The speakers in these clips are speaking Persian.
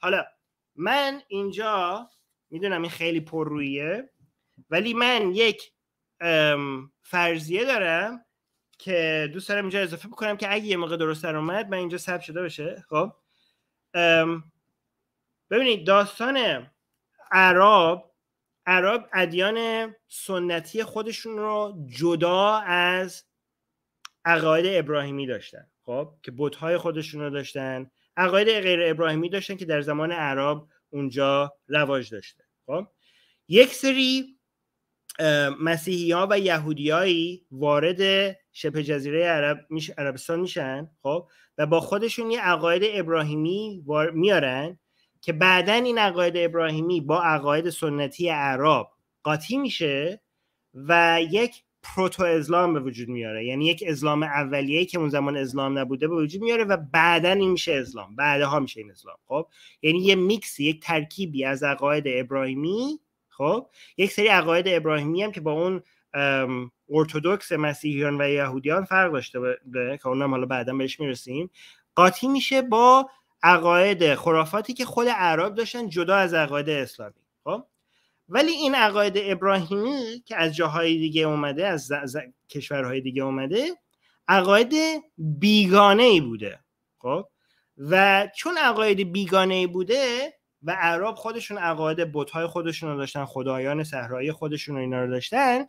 حالا من اینجا میدونم این خیلی پررویه ولی من یک فرضیه دارم که دوست دارم اینجا اضافه بکنم که اگه یه موقع درست در اومد من اینجا ثبت شده بشه خب ببینید داستان عرب عرب ادیان سنتی خودشون رو جدا از عقاید ابراهیمی داشتن خب که بوتهای خودشون رو داشتن عقاید غیر ابراهیمی داشتن که در زمان عرب اونجا رواج داشته خب یک سری مسیحی ها و یهودیایی وارد شبه جزیره عرب میش... عربستان میشن خب و با خودشون یه عقاید ابراهیمی میارن که بعدا این عقاید ابراهیمی با عقاید سنتی عرب قاطی میشه و یک پروتو اسلام به وجود میاره یعنی یک اسلام اولیه‌ای که اون زمان اسلام نبوده به وجود میاره و بعدا این میشه اسلام بعدها میشه این اسلام خب یعنی یه میکسی یک ترکیبی از عقاید ابراهیمی خب یک سری عقاید ابراهیمی هم که با اون ارتودکس مسیحیان و یهودیان فرق داشته به که اونم حالا بعدا بهش میرسیم قاطی میشه با عقاید خرافاتی که خود عرب داشتن جدا از عقاید اسلامی خب ولی این عقاید ابراهیمی که از جاهای دیگه اومده از کشورهای دیگه اومده عقاید بیگانه ای بوده خب و چون عقاید بیگانه ای بوده و عرب خودشون عقاید بتهای خودشون رو داشتن خدایان صحرایی خودشون رو اینا رو داشتن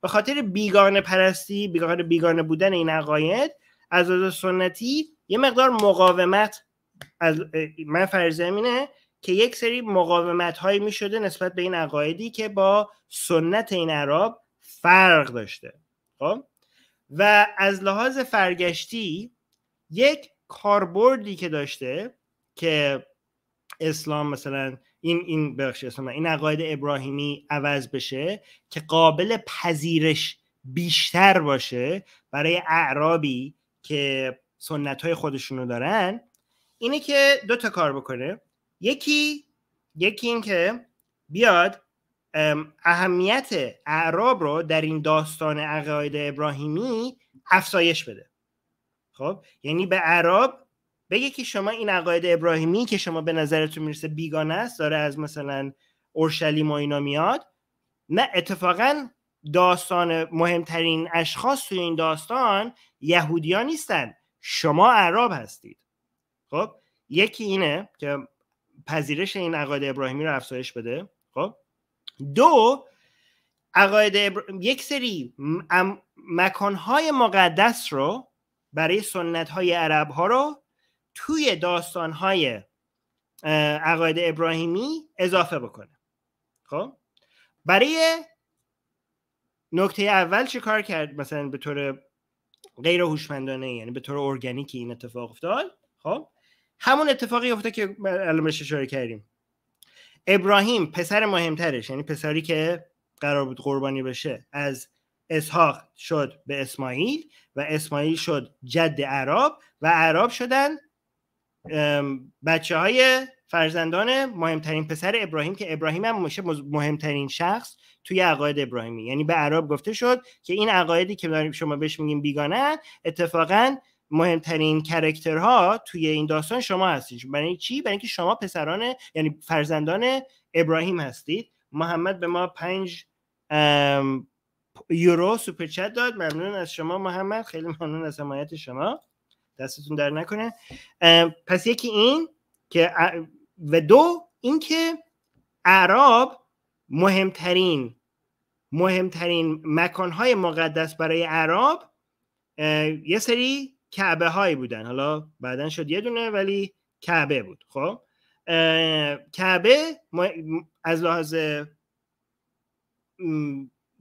به خاطر بیگانه پرستی بیگانه بیگانه بودن این عقاید از از سنتی یه مقدار مقاومت از من فرض که یک سری مقاومت هایی می شده نسبت به این عقایدی که با سنت این عرب فرق داشته خب و از لحاظ فرگشتی یک کاربردی که داشته که اسلام مثلا این این بخش اسلام این عقاید ابراهیمی عوض بشه که قابل پذیرش بیشتر باشه برای اعرابی که سنت های خودشونو دارن اینه که دو تا کار بکنه یکی یکی این که بیاد اهمیت اعراب رو در این داستان عقاید ابراهیمی افزایش بده خب یعنی به اعراب بگه که شما این عقاید ابراهیمی که شما به نظرتون میرسه بیگانه است داره از مثلا اورشلیم و اینا میاد نه اتفاقا داستان مهمترین اشخاص توی این داستان یهودیان نیستن شما اعراب هستید خب یکی اینه که پذیرش این عقاید ابراهیمی رو افزایش بده خب دو عقاید یک سری م... مکانهای مقدس رو برای سنت های عرب ها رو توی داستان های عقاید ابراهیمی اضافه بکنه خب برای نکته اول چه کار کرد مثلا به طور غیر هوشمندانه یعنی به طور ارگانیکی این اتفاق افتاد خب همون اتفاقی افتاد که الان بهش اشاره کردیم ابراهیم پسر مهمترش یعنی پسری که قرار بود قربانی بشه از اسحاق شد به اسماعیل و اسماعیل شد جد عرب و عرب شدن بچه های فرزندان مهمترین پسر ابراهیم که ابراهیم هم میشه مهمترین شخص توی عقاید ابراهیمی یعنی به عرب گفته شد که این عقایدی که شما بهش میگیم بیگانه اتفاقا مهمترین کرکترها توی این داستان شما هستید برای چی برای اینکه شما پسران یعنی فرزندان ابراهیم هستید محمد به ما پنج یورو سوپر داد ممنون از شما محمد خیلی ممنون از حمایت شما دستتون در نکنه پس یکی این که و دو اینکه اعراب مهمترین مهمترین مکانهای مقدس برای عرب یه سری کعبه هایی بودن حالا بعدا شد یه دونه ولی کعبه بود خب کعبه از لحاظ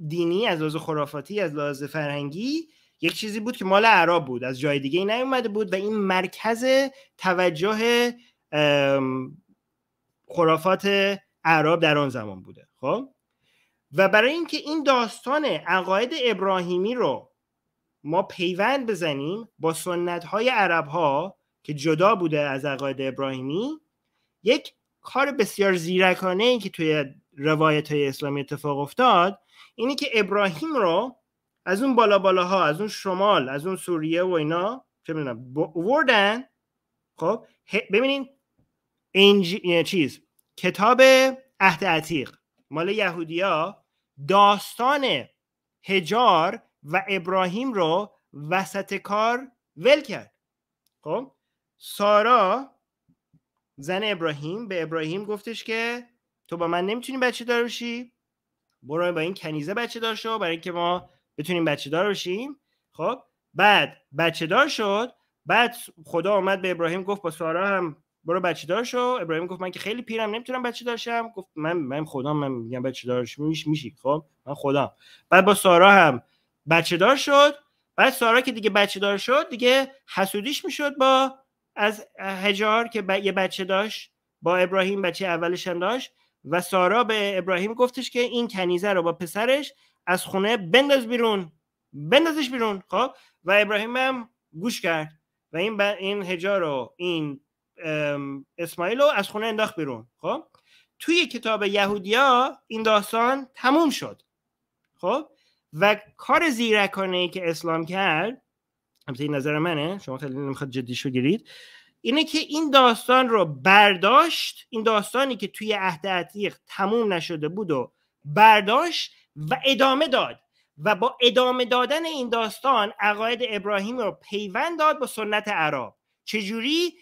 دینی از لحاظ خرافاتی از لحاظ فرهنگی یک چیزی بود که مال عرب بود از جای دیگه نیومده بود و این مرکز توجه خرافات عرب در آن زمان بوده خب و برای اینکه این داستان عقاید ابراهیمی رو ما پیوند بزنیم با سنت های عرب ها که جدا بوده از عقاید ابراهیمی یک کار بسیار زیرکانه ای که توی روایت های اسلامی اتفاق افتاد اینه که ابراهیم رو از اون بالا بالاها از اون شمال از اون سوریه و اینا چه میدونم وردن خب ببینین این چیز کتاب عهد عتیق مال یهودیا داستان هجار و ابراهیم رو وسط کار ول کرد خب سارا زن ابراهیم به ابراهیم گفتش که تو با من نمیتونی بچه دار بشی برو با این کنیزه بچه دار شو برای اینکه ما بتونیم بچه دار بشیم خب بعد بچه دار شد بعد خدا آمد به ابراهیم گفت با سارا هم برو بچه دار شو ابراهیم گفت من که خیلی پیرم نمیتونم بچه دار گفت من من خدا من میگم بچه دارش میشی خب من خدا بعد با سارا هم بچه دار شد بعد سارا که دیگه بچه دار شد دیگه حسودیش میشد با از هجار که یه بچه داشت با ابراهیم بچه اولش هم داشت و سارا به ابراهیم گفتش که این کنیزه رو با پسرش از خونه بنداز بیرون بندازش بیرون خب و ابراهیم هم گوش کرد و این ب... این هجار رو این اسماعیل رو از خونه انداخت بیرون خب توی کتاب یهودیا این داستان تموم شد خب و کار زیرکانه ای که اسلام کرد همسه این نظر منه شما خیلی نمیخواد جدیش اینه که این داستان رو برداشت این داستانی که توی عهد عتیق تموم نشده بود و برداشت و ادامه داد و با ادامه دادن این داستان عقاید ابراهیم رو پیوند داد با سنت عرب چجوری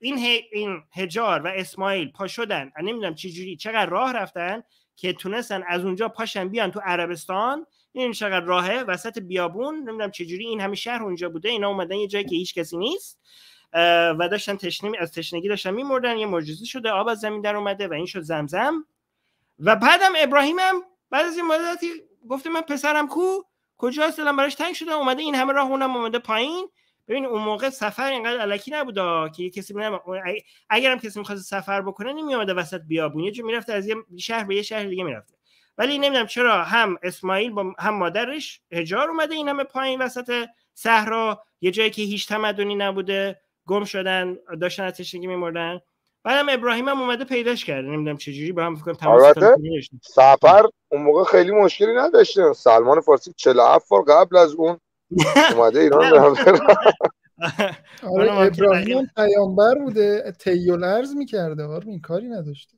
این این هجار و اسماعیل پا شدن نمیدونم چجوری چقدر راه رفتن که تونستن از اونجا پاشن بیان تو عربستان این چقدر راهه وسط بیابون نمیدونم چجوری این همه شهر اونجا بوده اینا اومدن یه جایی که هیچ کسی نیست و داشتن تشنه از تشنگی داشتن میمردن یه معجزه شده آب از زمین در اومده و این شد زمزم و بعدم ابراهیمم بعد از این مدتی گفته من پسرم کو کجاست دلم براش تنگ شده اومده این همه راه اونم اومده پایین ببین اون موقع سفر اینقدر علکی نبوده که کسی نم... اگرم کسی میخواست سفر بکنه اومده وسط بیابون یه جو میرفت از یه شهر به یه شهر دیگه میرفت ولی نمیدونم چرا هم اسماعیل با هم مادرش هجار اومده این همه پایین وسط صحرا یه جایی که هیچ تمدنی نبوده گم شدن داشتن از تشنگی میمردن بعدم ابراهیم هم اومده پیداش کرده نمیدونم چه جوری با هم فکر تماس سفر اون موقع خیلی مشکلی نداشته سلمان فارسی 47 بار قبل از اون اومده ایران آره ابراهیم پیامبر بوده تیول ارز میکرده آره این کاری نداشته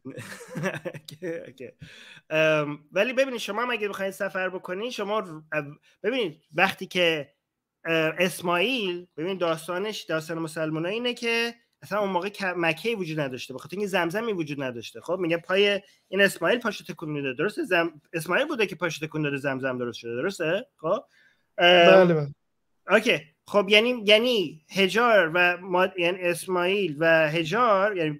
ولی ببینید شما هم اگه بخواید سفر بکنید شما ببینید وقتی که اسماعیل ببین داستانش داستان مسلمان اینه که اصلا اون موقع مکه وجود نداشته بخاطر اینکه زمزمی وجود نداشته خب میگه پای این اسماعیل پاشو تکون میده درسته زم... اسماعیل بوده که پاشو تکون داده زمزم درست شده درسته خب بله بله اوکی خب یعنی یعنی هجار و ماد... یعنی اسماعیل و هجار یعنی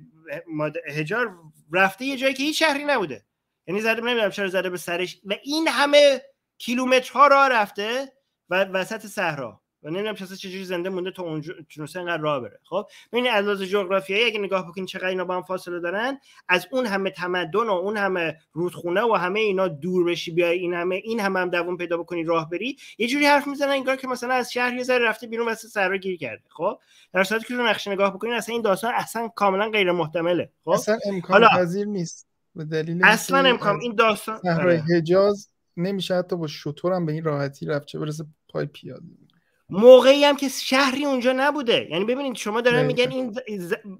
ماد... هجار رفته یه جایی که هیچ شهری نبوده یعنی زده نمیدونم چرا زده به سرش و این همه کیلومترها را رفته و وسط صحرا و نمیدونم چه جوری زنده مونده تا اون جنوس انقدر راه بره خب ببینید از لحاظ جغرافیایی اگه نگاه بکنین چقدر اینا با هم فاصله دارن از اون همه تمدن و اون همه رودخونه و همه اینا دور بشی بیای این همه این همه هم دووم پیدا بکنی راه بری یه جوری حرف میزنن انگار که مثلا از شهر یه ذره رفته بیرون واسه سرا گیر کرده خب در صورتی که رو نقشه نگاه بکنین اصلا این داستان اصلا کاملا غیر محتمله خب اصلا امکان پذیر نیست به دلیل اصلا امکان این داستان آره. حجاز نمیشه حتی با شطور هم به این راحتی رفت چه برسه پای پیاده موقعی هم که شهری اونجا نبوده یعنی ببینید شما دارن میگن این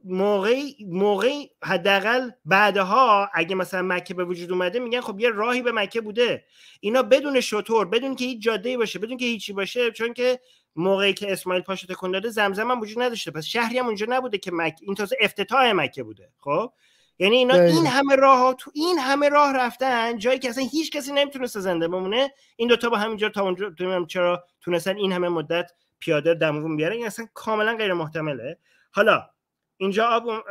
موقعی موقعی حداقل بعدها اگه مثلا مکه به وجود اومده میگن خب یه راهی به مکه بوده اینا بدون شطور بدون که هیچ جاده باشه بدون که هیچی باشه چون که موقعی که اسماعیل پاشو تکون داده زمزم هم وجود نداشته پس شهری هم اونجا نبوده که مکه این تازه افتتاح مکه بوده خب یعنی اینا این همه راه ها تو این همه راه رفتن جایی که اصلا هیچ کسی نمیتونسته زنده بمونه این دوتا با همینجا تا اونجا هم چرا تونستن این همه مدت پیاده دمون بیارن این اصلا کاملا غیر محتمله حالا اینجا آب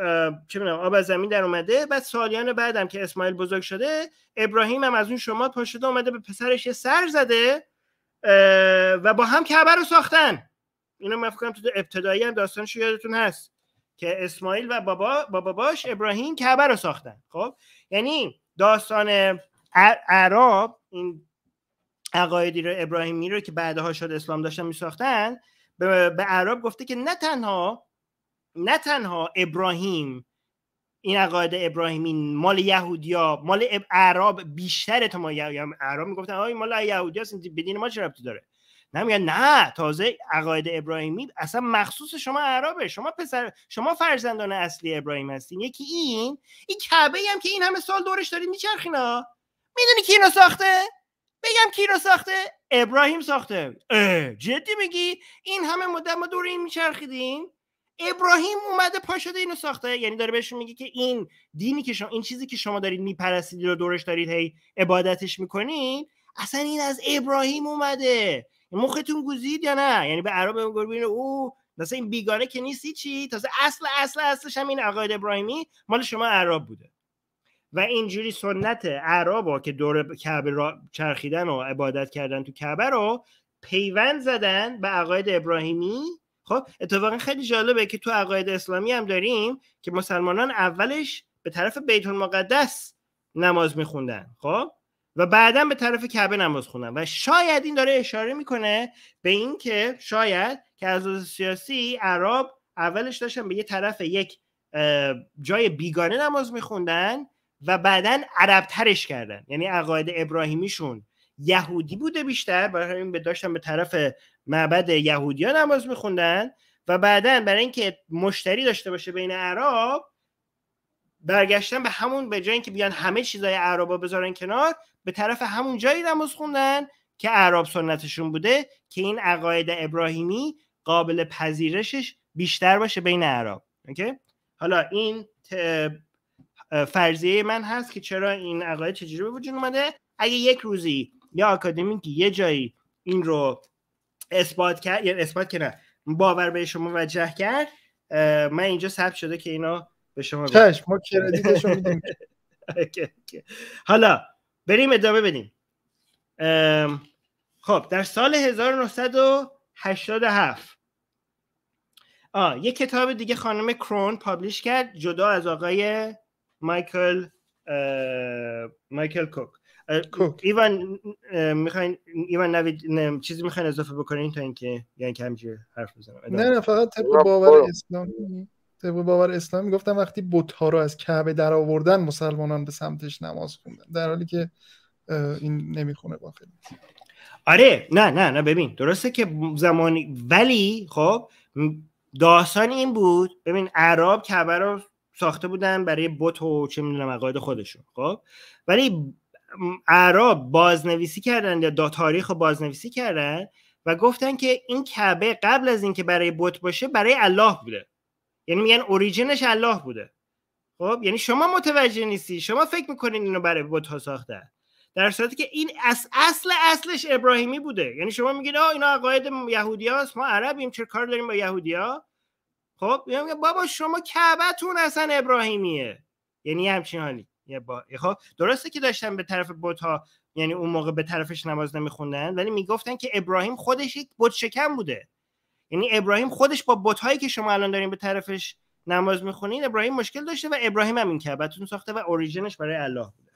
چه آب از زمین در اومده بعد سالیان بعدم که اسماعیل بزرگ شده ابراهیم هم از اون شما پاشده اومده به پسرش یه سر زده و با هم کعبه رو ساختن اینو من فکر کنم تو ابتدایی هم داستانش یادتون هست که اسماعیل و بابا با باباش ابراهیم کعبه رو ساختن خب یعنی داستان عرب این عقایدی رو ابراهیمی رو که بعدها شد اسلام داشتن میساختن به عرب گفته که نه تنها نه تنها ابراهیم این عقاید ابراهیمی مال یهودیا مال اعراب بیشتر تا ما یهودیا عرب میگفتن آ مال یهودیاست بدین ما چه ربطی داره میگن نه تازه عقاید ابراهیمی اصلا مخصوص شما عربه شما پسر شما فرزندان اصلی ابراهیم هستین یکی این این کعبه هم که این همه سال دورش دارید میچرخینا میدونی کی اینو ساخته بگم کی رو ساخته ابراهیم ساخته جدی میگی این همه مدت ما دور این میچرخیدیم ابراهیم اومده پا شده اینو ساخته یعنی داره بهشون میگه که این دینی که شما این چیزی که شما دارید میپرستید رو دورش دارید هی عبادتش میکنید اصلا این از ابراهیم اومده مختون گوزید یا نه یعنی به عرب میگه او مثلا این بیگانه که نیستی چی تازه اصل اصل اصلش این عقاید ابراهیمی مال شما عرب بوده و اینجوری سنت عربا که دور کعبه را چرخیدن و عبادت کردن تو کعبه رو پیوند زدن به عقاید ابراهیمی خب اتفاقا خیلی جالبه که تو عقاید اسلامی هم داریم که مسلمانان اولش به طرف بیت المقدس نماز میخوندن خب و بعدا به طرف کعبه نماز خوندن و شاید این داره اشاره میکنه به اینکه شاید که از سیاسی عرب اولش داشتن به یه طرف یک جای بیگانه نماز میخوندن و بعدا عربترش کردن یعنی عقاید ابراهیمیشون یهودی بوده بیشتر برای همین داشتن به طرف معبد یهودیان نماز میخوندن و بعدا برای اینکه مشتری داشته باشه بین عرب برگشتن به همون به جای اینکه بیان همه چیزای عربا بذارن کنار به طرف همون جایی نماز خوندن که اعراب سنتشون بوده که این عقاید ابراهیمی قابل پذیرشش بیشتر باشه بین اعراب اوکی حالا این فرضیه من هست که چرا این عقاید چجوری به وجود اومده اگه یک روزی یا اکادمیکی یه جایی این رو اثبات کرد یا یعنی اثبات کنه باور به شما وجه کرد من اینجا ثبت شده که اینا به شما ما کردیتشو میدیم حالا بریم ادامه بدیم خب در سال 1987 آه یه کتاب دیگه خانم کرون پابلیش کرد جدا از آقای مایکل مایکل کوک ایوان میخواین ایوان نوید چیزی میخواین اضافه بکنین تا اینکه یعنی حرف بزنم نه نه فقط طبق باور اسلامی طبق باور اسلام گفتم وقتی بتها رو از کعبه در آوردن مسلمانان به سمتش نماز خوندن در حالی که این نمیخونه با آره نه نه نه ببین درسته که زمانی ولی خب داستان این بود ببین عرب کعبه رو ساخته بودن برای بت و چه میدونم عقاید خودشون خب ولی عرب بازنویسی کردن یا دا تاریخ رو بازنویسی کردن و گفتن که این کعبه قبل از اینکه برای بت باشه برای الله بوده یعنی میگن اوریجینش الله بوده خب یعنی شما متوجه نیستی شما فکر میکنین اینو برای ها ساخته در صورتی که این اصل اصل اصلش ابراهیمی بوده یعنی شما میگید آه اینا عقاید یهودی هاست. ما عربیم چه کار داریم با یهودی ها خب میگن بابا شما کعبتون اصلا ابراهیمیه یعنی همچین حالی خب درسته که داشتن به طرف بت ها یعنی اون موقع به طرفش نماز نمیخوندن ولی میگفتن که ابراهیم خودش یک بت شکم بوده یعنی ابراهیم خودش با هایی که شما الان دارین به طرفش نماز میخونین ابراهیم مشکل داشته و ابراهیم هم این کعبتون ساخته و اوریجنش برای الله بود